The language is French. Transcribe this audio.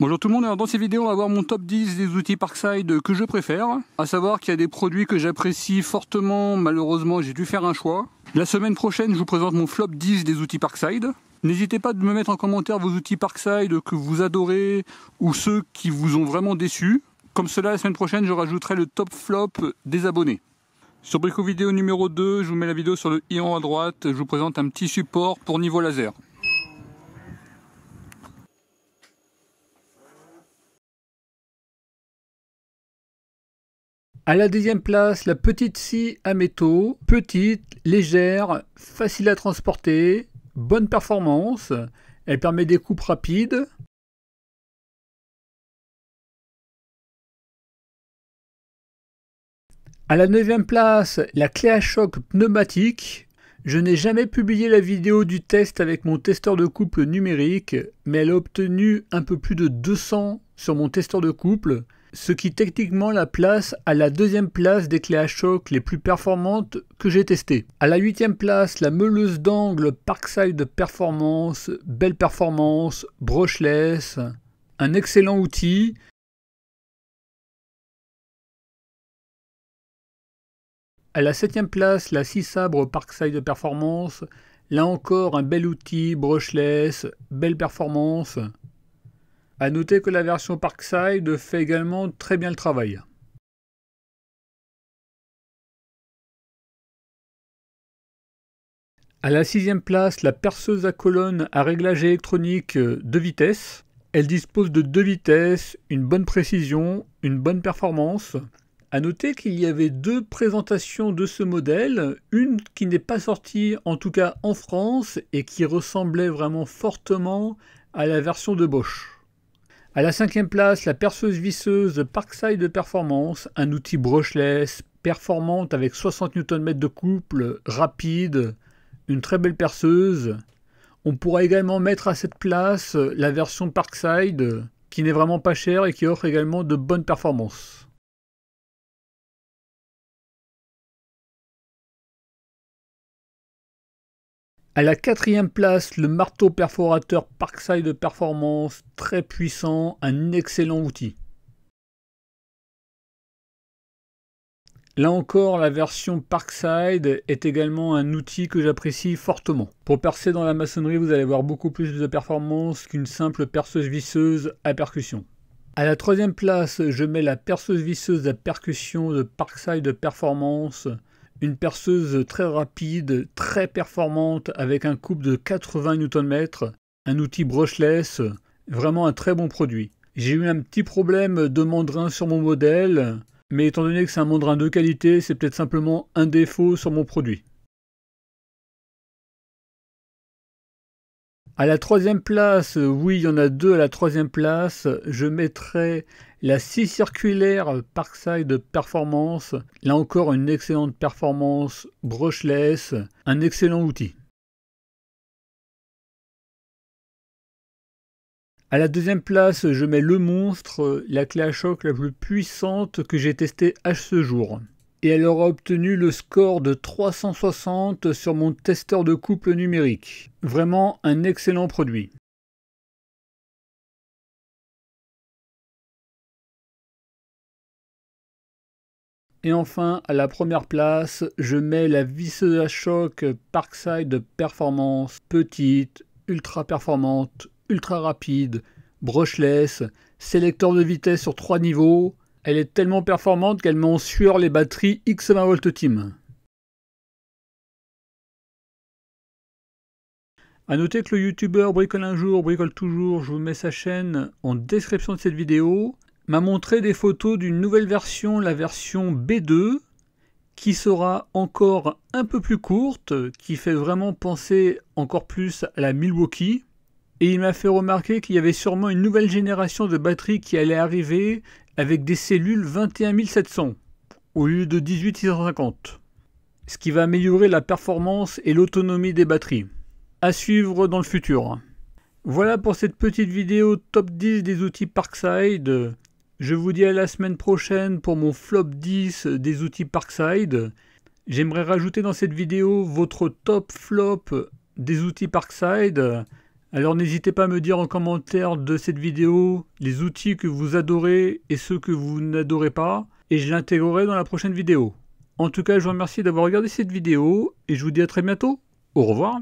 Bonjour tout le monde, dans cette vidéo on va voir mon top 10 des outils Parkside que je préfère, à savoir qu'il y a des produits que j'apprécie fortement, malheureusement j'ai dû faire un choix. La semaine prochaine je vous présente mon flop 10 des outils Parkside. N'hésitez pas de me mettre en commentaire vos outils Parkside que vous adorez ou ceux qui vous ont vraiment déçu. Comme cela la semaine prochaine je rajouterai le top flop des abonnés. Sur Brico Vidéo numéro 2, je vous mets la vidéo sur le i à droite, je vous présente un petit support pour niveau laser. À la deuxième place, la petite scie à métaux, petite, légère, facile à transporter, bonne performance, elle permet des coupes rapides, À la neuvième place, la clé à choc pneumatique. Je n'ai jamais publié la vidéo du test avec mon testeur de couple numérique, mais elle a obtenu un peu plus de 200 sur mon testeur de couple ce qui techniquement la place à la deuxième place des clés à choc les plus performantes que j'ai testées. À la huitième place, la meuleuse d'angle Parkside Performance, Belle Performance, Brushless, un excellent outil. À la septième place, la 6 sabre Parkside Performance, là encore un bel outil, Brushless, Belle Performance. A noter que la version Parkside fait également très bien le travail. À la sixième place, la perceuse à colonne à réglage électronique de vitesse. Elle dispose de deux vitesses, une bonne précision, une bonne performance. A noter qu'il y avait deux présentations de ce modèle, une qui n'est pas sortie en tout cas en France et qui ressemblait vraiment fortement à la version de Bosch. À la cinquième place, la perceuse visseuse de Parkside Performance, un outil brushless, performante avec 60 Nm de couple, rapide, une très belle perceuse. On pourra également mettre à cette place la version Parkside, qui n'est vraiment pas chère et qui offre également de bonnes performances. À la quatrième place, le marteau perforateur Parkside Performance, très puissant, un excellent outil. Là encore, la version Parkside est également un outil que j'apprécie fortement. Pour percer dans la maçonnerie, vous allez avoir beaucoup plus de performance qu'une simple perceuse visseuse à percussion. À la troisième place, je mets la perceuse visseuse à percussion de Parkside Performance une perceuse très rapide, très performante, avec un couple de 80 Nm, un outil brushless, vraiment un très bon produit. J'ai eu un petit problème de mandrin sur mon modèle, mais étant donné que c'est un mandrin de qualité, c'est peut-être simplement un défaut sur mon produit. À la troisième place, oui, il y en a deux à la troisième place, je mettrai la scie circulaire Parkside Performance, là encore une excellente performance brushless, un excellent outil. À la deuxième place, je mets le monstre, la clé à choc la plus puissante que j'ai testée à ce jour. Et elle aura obtenu le score de 360 sur mon testeur de couple numérique. Vraiment un excellent produit. Et enfin, à la première place, je mets la visseuse à choc Parkside Performance. Petite, ultra performante, ultra rapide, brushless, sélecteur de vitesse sur trois niveaux. Elle est tellement performante qu'elle met en sueur les batteries X20 v Team. A noter que le youtubeur bricole un jour, bricole toujours, je vous mets sa chaîne en description de cette vidéo m'a montré des photos d'une nouvelle version, la version B2, qui sera encore un peu plus courte, qui fait vraiment penser encore plus à la Milwaukee. Et il m'a fait remarquer qu'il y avait sûrement une nouvelle génération de batteries qui allait arriver avec des cellules 21700 au lieu de 18650, ce qui va améliorer la performance et l'autonomie des batteries. À suivre dans le futur. Voilà pour cette petite vidéo top 10 des outils Parkside. Je vous dis à la semaine prochaine pour mon flop 10 des outils Parkside. J'aimerais rajouter dans cette vidéo votre top flop des outils Parkside. Alors n'hésitez pas à me dire en commentaire de cette vidéo les outils que vous adorez et ceux que vous n'adorez pas. Et je l'intégrerai dans la prochaine vidéo. En tout cas, je vous remercie d'avoir regardé cette vidéo et je vous dis à très bientôt. Au revoir.